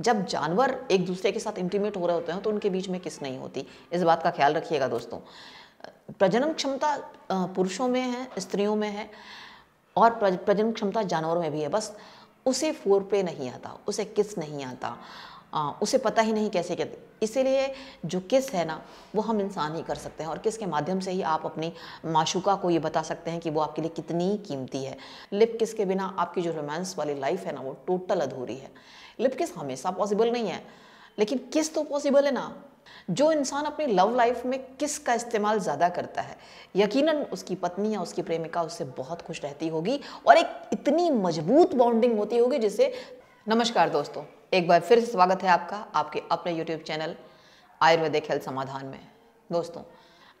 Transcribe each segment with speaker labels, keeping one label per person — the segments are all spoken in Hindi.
Speaker 1: जब जानवर एक दूसरे के साथ इंटीमेट हो रहे होते हैं तो उनके बीच में किस नहीं होती इस बात का ख्याल रखिएगा दोस्तों प्रजनन क्षमता पुरुषों में है स्त्रियों में है और प्रजनन क्षमता जानवरों में भी है बस उसे फोर पे नहीं आता उसे किस नहीं आता आ, उसे पता ही नहीं कैसे कहते इसीलिए जो किस है ना वो हम इंसान ही कर सकते हैं और किस के माध्यम से ही आप अपनी माशुका को ये बता सकते हैं कि वो आपके लिए कितनी कीमती है लिप किस के बिना आपकी जो रोमांस वाली लाइफ है ना वो टोटल अधूरी है लिप किस हमेशा पॉसिबल नहीं है लेकिन किस तो पॉसिबल है ना जो इंसान अपनी लव लाइफ में किस का इस्तेमाल ज़्यादा करता है यकीनन उसकी पत्नी या उसकी प्रेमिका उससे बहुत खुश रहती होगी और एक इतनी मजबूत बॉन्डिंग होती होगी जिसे नमस्कार दोस्तों एक बार फिर से स्वागत है आपका आपके अपने यूट्यूब चैनल आयुर्वेदिक हेल्थ समाधान में दोस्तों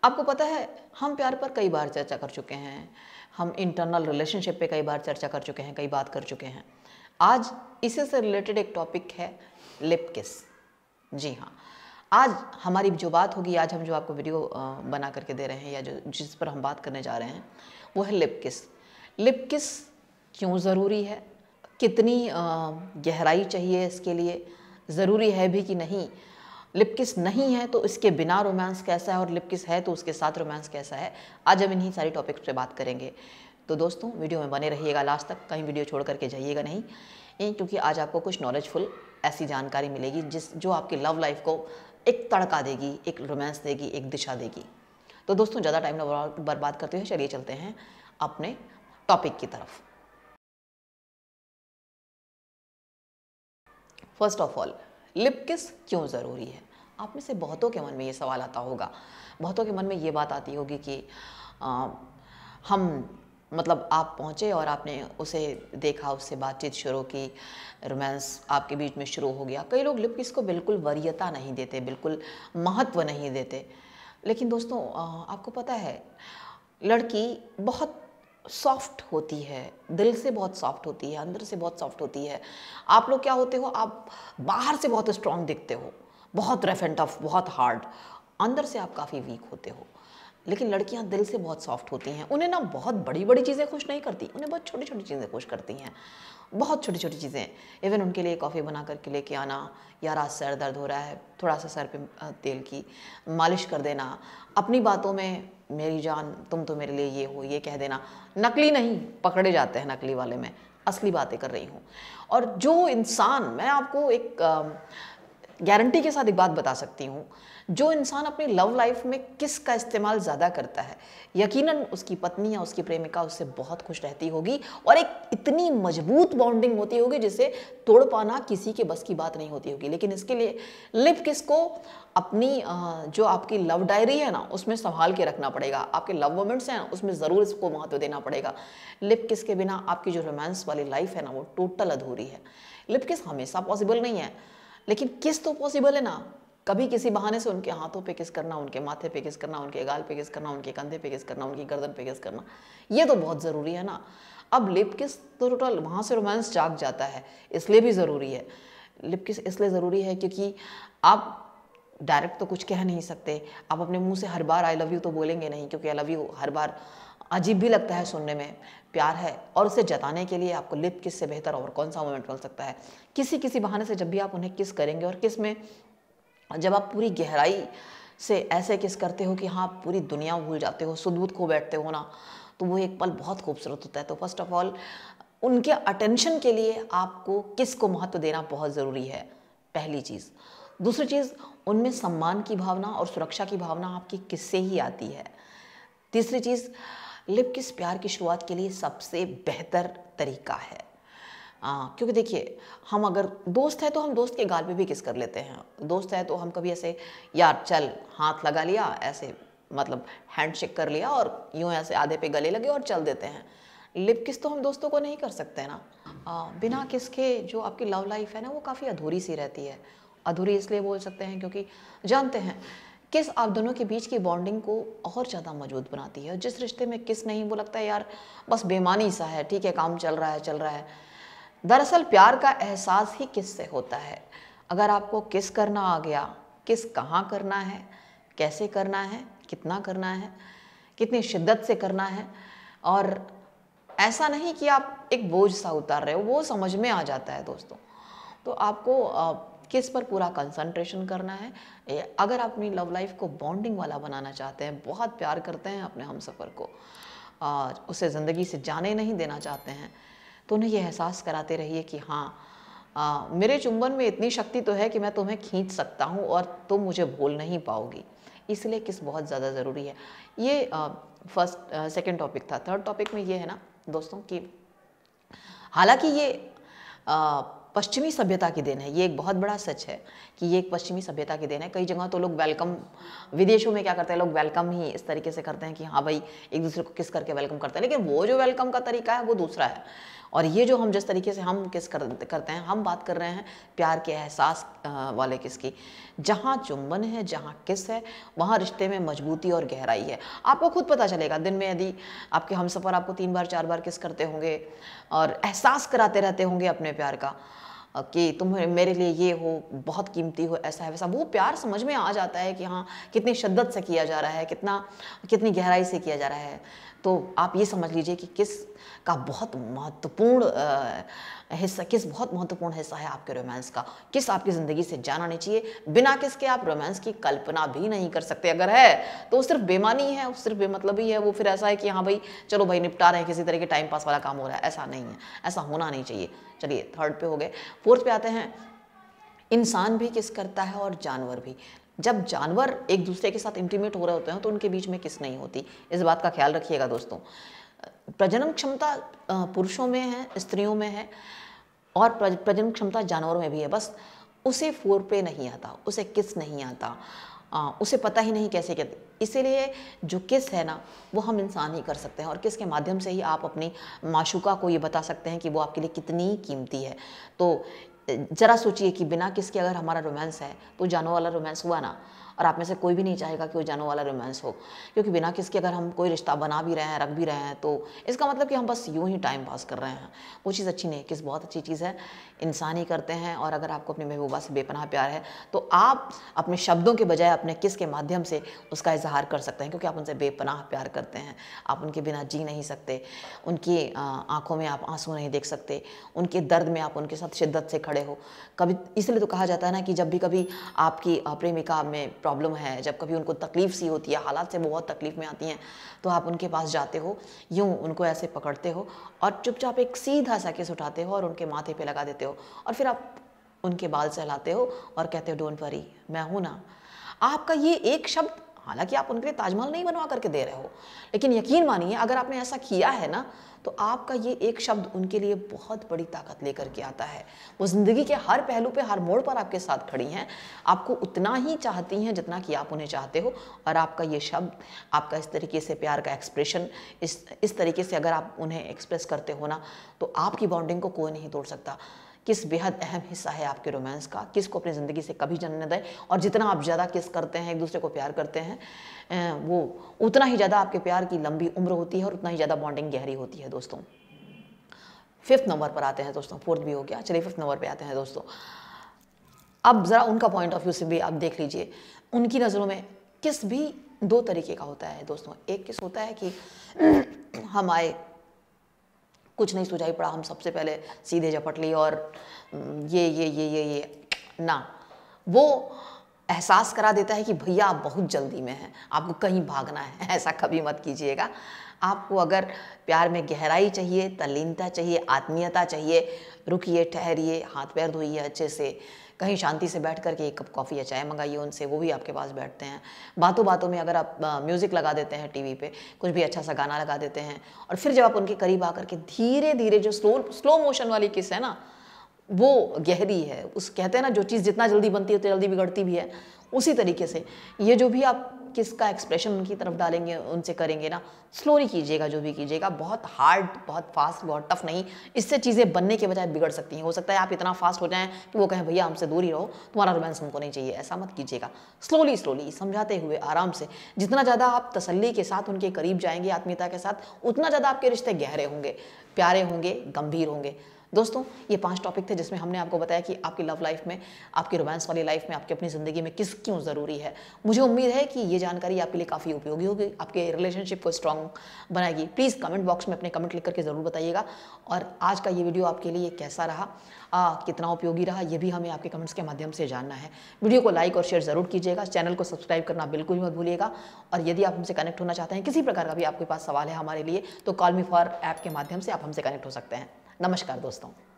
Speaker 1: आपको पता है हम प्यार पर कई बार चर्चा कर चुके हैं हम इंटरनल रिलेशनशिप पे कई बार चर्चा कर चुके हैं कई बात कर चुके हैं आज इसी से रिलेटेड एक टॉपिक है लिप किस जी हाँ आज हमारी जो बात होगी आज हम जो आपको वीडियो बना करके दे रहे हैं या जो जिस पर हम बात करने जा रहे हैं वो है लिप किस लिप किस क्यों ज़रूरी है कितनी गहराई चाहिए इसके लिए ज़रूरी है भी कि नहीं लिप किस नहीं है तो इसके बिना रोमांस कैसा है और लिप किस है तो उसके साथ रोमांस कैसा है आज हम इन्हीं सारी टॉपिक्स पे बात करेंगे तो दोस्तों वीडियो में बने रहिएगा लास्ट तक कहीं वीडियो छोड़ करके जाइएगा नहीं क्योंकि आज आपको कुछ नॉलेजफुल ऐसी जानकारी मिलेगी जिस जो आपकी लव लाइफ को एक तड़का देगी एक रोमांस देगी एक दिशा देगी तो दोस्तों ज़्यादा टाइम ना बर्बाद करते हुए चलिए चलते हैं अपने टॉपिक की तरफ फर्स्ट ऑफ ऑल लिप किस क्यों ज़रूरी है आप में से बहुतों के मन में ये सवाल आता होगा बहुतों के मन में ये बात आती होगी कि आ, हम मतलब आप पहुँचे और आपने उसे देखा उससे बातचीत शुरू की रोमांस आपके बीच में शुरू हो गया कई लोग लिप किस को बिल्कुल वरीयता नहीं देते बिल्कुल महत्व नहीं देते लेकिन दोस्तों आपको पता है लड़की बहुत सॉफ्ट होती है दिल से बहुत सॉफ्ट होती है अंदर से बहुत सॉफ्ट होती है आप लोग क्या होते हो आप बाहर से बहुत स्ट्रांग दिखते हो बहुत रफ एंड टफ बहुत हार्ड अंदर से आप काफ़ी वीक होते हो लेकिन लड़कियां दिल से बहुत सॉफ्ट होती हैं उन्हें ना बहुत बड़ी बड़ी चीज़ें खुश नहीं करती उन्हें बहुत छोटी छोटी चीज़ें खुश करती हैं बहुत छोटी छोटी चीज़ें इवन उनके लिए कॉफ़ी बना करके लेके आना यार आज सर दर्द हो रहा है थोड़ा सा सर पे तेल की मालिश कर देना अपनी बातों में मेरी जान तुम तो मेरे लिए ये हो ये कह देना नकली नहीं पकड़े जाते हैं नकली वाले में असली बातें कर रही हूँ और जो इंसान मैं आपको एक गारंटी के साथ एक बात बता सकती हूँ जो इंसान अपनी लव लाइफ में किस का इस्तेमाल ज़्यादा करता है यकीनन उसकी पत्नी या उसकी प्रेमिका उससे बहुत खुश रहती होगी और एक इतनी मजबूत बॉन्डिंग होती होगी जिसे तोड़ पाना किसी के बस की बात नहीं होती होगी लेकिन इसके लिए लिप किस को अपनी जो आपकी लव डायरी है ना उसमें संभाल के रखना पड़ेगा आपके लव मोमेंट्स हैं ना उसमें ज़रूर इसको महत्व देना पड़ेगा लिप किस के बिना आपकी जो रोमांस वाली लाइफ है ना वो टोटल अधूरी है लिप किस हमेशा पॉसिबल नहीं है लेकिन किस तो पॉसिबल है ना कभी किसी बहाने से उनके हाथों पे किस करना उनके माथे पे किस करना उनके गाल पे किस करना उनके कंधे पे किस करना उनकी गर्दन पे किस करना ये तो बहुत ज़रूरी है ना अब लिप किस तो टोटल वहाँ से रोमांस जाग जाता है इसलिए भी ज़रूरी है लिप किस इसलिए ज़रूरी है क्योंकि आप डायरेक्ट तो कुछ कह नहीं सकते आप अपने मुंह से हर बार आई लव यू तो बोलेंगे नहीं क्योंकि आई लव यू हर बार अजीब भी लगता है सुनने में प्यार है और उसे जताने के लिए आपको लिप किस से बेहतर और कौन सा मोमेंट मिल सकता है किसी किसी बहाने से जब भी आप उन्हें किस करेंगे और किस में जब आप पूरी गहराई से ऐसे किस करते हो कि हाँ पूरी दुनिया भूल जाते हो सुदबूत खो बैठते हो ना तो वो एक पल बहुत खूबसूरत होता है तो फर्स्ट ऑफ ऑल उनके अटेंशन के लिए आपको किस को महत्व देना बहुत ज़रूरी है पहली चीज़ दूसरी चीज़ उनमें सम्मान की भावना और सुरक्षा की भावना आपकी किससे ही आती है तीसरी चीज़ लिप किस प्यार की शुरुआत के लिए सबसे बेहतर तरीका है आ, क्योंकि देखिए हम अगर दोस्त है तो हम दोस्त के गाल पे भी किस कर लेते हैं दोस्त है तो हम कभी ऐसे यार चल हाथ लगा लिया ऐसे मतलब हैंड शेक कर लिया और यूँ ऐसे आधे पे गले लगे और चल देते हैं लिप किस तो हम दोस्तों को नहीं कर सकते ना आ, बिना किस के जो आपकी लव लाइफ है ना वो काफ़ी अधूरी सी रहती है अधूरी इसलिए बोल सकते हैं क्योंकि जानते हैं किस आप दोनों के बीच की बॉन्डिंग को और ज़्यादा मजबूत बनाती है और जिस रिश्ते में किस नहीं वो लगता है यार बस बेमानी सा है ठीक है काम चल रहा है चल रहा है दरअसल प्यार का एहसास ही किस से होता है अगर आपको किस करना आ गया किस कहाँ करना है कैसे करना है कितना करना है कितनी शिद्दत से करना है और ऐसा नहीं कि आप एक बोझ सा उतार रहे हो वो समझ में आ जाता है दोस्तों तो आपको किस पर पूरा कंसंट्रेशन करना है अगर आप अपनी लव लाइफ को बॉन्डिंग वाला बनाना चाहते हैं बहुत प्यार करते हैं अपने हम सफ़र को और उसे ज़िंदगी से जाने नहीं देना चाहते हैं तो उन्हें यह एहसास कराते रहिए कि हाँ आ, मेरे चुंबन में इतनी शक्ति तो है कि मैं तुम्हें खींच सकता हूँ और तुम मुझे भूल नहीं पाओगी इसलिए किस बहुत ज़्यादा ज़रूरी है ये आ, फर्स्ट सेकेंड टॉपिक था थर्ड टॉपिक में ये है ना दोस्तों कि हालांकि ये आ, पश्चिमी सभ्यता की देन है ये एक बहुत बड़ा सच है कि ये एक पश्चिमी सभ्यता की देन है कई जगह तो लोग वेलकम विदेशों में क्या करते हैं लोग वेलकम ही इस तरीके से करते हैं कि हाँ भाई एक दूसरे को किस करके वेलकम करते हैं लेकिन वो जो वेलकम का तरीका है वो दूसरा है और ये जो हम जिस तरीके से हम किस कर, करते हैं हम बात कर रहे हैं प्यार के एहसास वाले किस की जहाँ चुंबन है जहाँ किस है वहाँ रिश्ते में मजबूती और गहराई है आपको खुद पता चलेगा दिन में यदि आपके हम सफ़र आपको तीन बार चार बार किस करते होंगे और एहसास कराते रहते होंगे अपने प्यार का कि तुम मेरे लिए ये हो बहुत कीमती हो ऐसा है वैसा वो प्यार समझ में आ जाता है कि हाँ कितनी शिद्दत से किया जा रहा है कितना कितनी गहराई से किया जा रहा है तो आप ये समझ लीजिए कि किस का बहुत महत्वपूर्ण हिस्सा किस बहुत महत्वपूर्ण हिस्सा है आपके रोमांस का किस आपकी ज़िंदगी से जाना नहीं चाहिए बिना किसके आप रोमांस की कल्पना भी नहीं कर सकते अगर है तो वो सिर्फ बेमानी है वो सिर्फ बेमतलबी है वो फिर ऐसा है कि हाँ भाई चलो भाई निपटा रहे हैं किसी तरह के टाइम पास वाला काम हो रहा है ऐसा नहीं है ऐसा होना नहीं चाहिए चलिए थर्ड पे हो गए फोर्थ पे आते हैं इंसान भी किस करता है और जानवर भी जब जानवर एक दूसरे के साथ इंटीमेट हो रहे होते हैं तो उनके बीच में किस नहीं होती इस बात का ख्याल रखिएगा दोस्तों प्रजनन क्षमता पुरुषों में है स्त्रियों में है और प्रजनन क्षमता जानवरों में भी है बस उसे फोर पे नहीं आता उसे किस नहीं आता आ, उसे पता ही नहीं कैसे कहते इसीलिए जो किस है ना वो हम इंसान ही कर सकते हैं और किस के माध्यम से ही आप अपनी माशुका को ये बता सकते हैं कि वो आपके लिए कितनी कीमती है तो ज़रा सोचिए कि बिना किसके अगर हमारा रोमांस है तो जानो वाला रोमांस हुआ ना और आप में से कोई भी नहीं चाहेगा कि वो जानों वाला रोमांस हो क्योंकि बिना किसके अगर हम कोई रिश्ता बना भी रहे हैं रख भी रहे हैं तो इसका मतलब कि हम बस यूँ ही टाइम पास कर रहे हैं वो चीज़ अच्छी नहीं किस बहुत अच्छी चीज़ है इंसान ही करते हैं और अगर आपको अपनी महबूबा से बेपनाह प्यार है तो आप अपने शब्दों के बजाय अपने किस के माध्यम से उसका इजहार कर सकते हैं क्योंकि आप उनसे बेपनाह प्यार करते हैं आप उनके बिना जी नहीं सकते उनकी आंखों में आप आंसू नहीं देख सकते उनके दर्द में आप उनके साथ शिद्दत से खड़े हो कभी इसलिए तो कहा जाता है ना कि जब भी कभी आपकी प्रेमिका में प्रॉब्लम है जब कभी उनको तकलीफ़ सी होती है हालात से बहुत तकलीफ़ में आती हैं तो आप उनके पास जाते हो यूँ उनको ऐसे पकड़ते हो और चुपचाप एक सीधा सा केस उठाते हो और उनके माथे पे लगा देते हो और फिर आप उनके बाल सहलाते हो और कहते हो डोंट वरी मैं हूँ ना आपका ये एक शब्द हालांकि आप उनके लिए ताजमहल नहीं बनवा करके दे रहे हो लेकिन यकीन मानिए अगर आपने ऐसा किया है ना तो आपका ये एक शब्द उनके लिए बहुत बड़ी ताकत लेकर के आता है वो ज़िंदगी के हर पहलू पे हर मोड़ पर आपके साथ खड़ी हैं आपको उतना ही चाहती हैं जितना कि आप उन्हें चाहते हो और आपका ये शब्द आपका इस तरीके से प्यार का एक्सप्रेशन इस इस तरीके से अगर आप उन्हें एक्सप्रेस करते हो ना तो आपकी बॉन्डिंग को कोई नहीं तोड़ सकता किस बेहद अहम हिस्सा है आपके रोमांस का किस को अपनी ज़िंदगी से कभी जन्म न दें और जितना आप ज़्यादा किस करते हैं एक दूसरे को प्यार करते हैं वो उतना ही ज़्यादा आपके प्यार की लंबी उम्र होती है और उतना ही ज़्यादा बॉन्डिंग गहरी होती है दोस्तों फिफ्थ नंबर पर आते हैं दोस्तों फोर्थ भी हो गया चलिए फिफ्थ नंबर पर आते हैं दोस्तों अब ज़रा उनका पॉइंट ऑफ व्यू से भी आप देख लीजिए उनकी नज़रों में किस भी दो तरीके का होता है दोस्तों एक किस होता है कि हम आए कुछ नहीं सुझाई पड़ा हम सबसे पहले सीधे झपट ली और ये ये ये ये ये ना वो एहसास करा देता है कि भैया आप बहुत जल्दी में हैं आपको कहीं भागना है ऐसा कभी मत कीजिएगा आपको अगर प्यार में गहराई चाहिए तल्लीनता चाहिए आत्मीयता चाहिए रुकिए ठहरिए हाथ पैर धोइए अच्छे से कहीं शांति से बैठ करके एक कप कॉफ़ी या चाय मंगाइए उनसे वो भी आपके पास बैठते हैं बातों बातों में अगर आप म्यूज़िक लगा देते हैं टीवी पे कुछ भी अच्छा सा गाना लगा देते हैं और फिर जब आप उनके करीब आकर के धीरे धीरे जो स्लो स्लो मोशन वाली किस है ना वो गहरी है उस कहते हैं ना जो चीज़ जितना जल्दी बनती है उतनी जल्दी बिगड़ती भी है उसी तरीके से ये जो भी आप किसका एक्सप्रेशन उनकी तरफ डालेंगे उनसे करेंगे ना स्लोली कीजिएगा जो भी कीजिएगा बहुत हार्ड बहुत फास्ट बहुत टफ नहीं इससे चीज़ें बनने के बजाय बिगड़ सकती हैं हो सकता है आप इतना फास्ट हो जाएं कि वो कहें भैया हमसे दूर ही रहो तुम्हारा रोमांस हमको नहीं चाहिए ऐसा मत कीजिएगा स्लोली स्लोली समझाते हुए आराम से जितना ज़्यादा आप तसली के साथ उनके करीब जाएंगे आत्मीयता के साथ उतना ज़्यादा आपके रिश्ते गहरे होंगे प्यारे होंगे गंभीर होंगे दोस्तों ये पांच टॉपिक थे जिसमें हमने आपको बताया कि आपकी लव लाइफ में आपकी रोमांस वाली लाइफ में आपकी अपनी ज़िंदगी में किस क्यों ज़रूरी है मुझे उम्मीद है कि ये जानकारी आपके लिए काफ़ी उपयोगी होगी आपके रिलेशनशिप को स्ट्रांग बनाएगी प्लीज़ कमेंट बॉक्स में अपने कमेंट लिख करके ज़रूर बताइएगा और आज का ये वीडियो आपके लिए कैसा रहा आ, कितना उपयोगी रहा ये भी हमें आपके कमेंट्स के माध्यम से जानना है वीडियो को लाइक और शेयर ज़रूर कीजिएगा चैनल को सब्सक्राइब करना बिल्कुल भी मत भूलिएगा और यदि आप हमसे कनेक्ट होना चाहते हैं किसी प्रकार का भी आपके पास सवाल है हमारे लिए तो कॉल मी फॉर ऐप के माध्यम से आप हमसे कनेक्ट हो सकते हैं नमस्कार दोस्तों